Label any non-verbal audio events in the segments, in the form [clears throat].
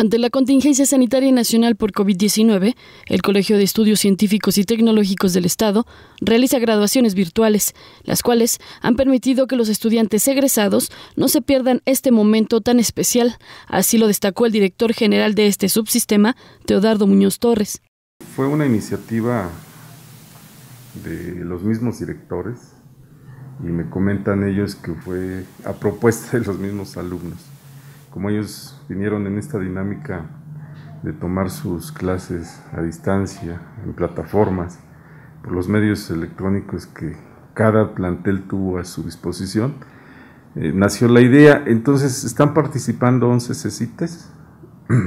Ante la contingencia sanitaria nacional por COVID-19, el Colegio de Estudios Científicos y Tecnológicos del Estado realiza graduaciones virtuales, las cuales han permitido que los estudiantes egresados no se pierdan este momento tan especial, así lo destacó el director general de este subsistema, Teodardo Muñoz Torres. Fue una iniciativa de los mismos directores y me comentan ellos que fue a propuesta de los mismos alumnos como ellos vinieron en esta dinámica de tomar sus clases a distancia, en plataformas, por los medios electrónicos que cada plantel tuvo a su disposición, eh, nació la idea. Entonces están participando 11 CECITES [clears throat]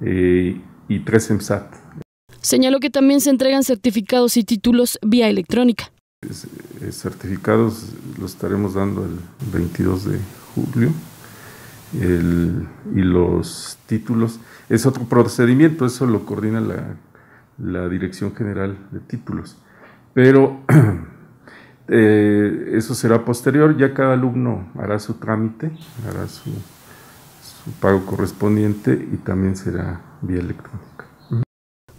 eh, y 3 EMSAT. Señaló que también se entregan certificados y títulos vía electrónica. Eh, certificados los estaremos dando el 22 de julio el, y los títulos. Es otro procedimiento, eso lo coordina la, Dirección General de Títulos. Pero [clears throat] eh, eso será posterior, ya cada alumno hará su trámite, hará su, su pago correspondiente y también será vía electrónica.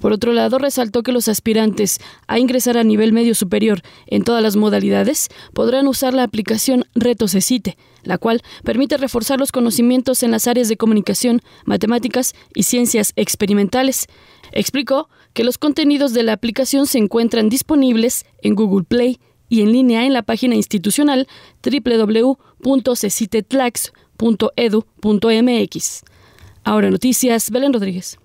Por otro lado, resaltó que los aspirantes a ingresar a nivel medio superior en todas las modalidades podrán usar la aplicación Reto Cecite, la cual permite reforzar los conocimientos en las áreas de comunicación, matemáticas y ciencias experimentales. Explicó que los contenidos de la aplicación se encuentran disponibles en Google Play y en línea en la página institucional www.cecitetlax.edu.mx. Ahora noticias, Belén Rodríguez.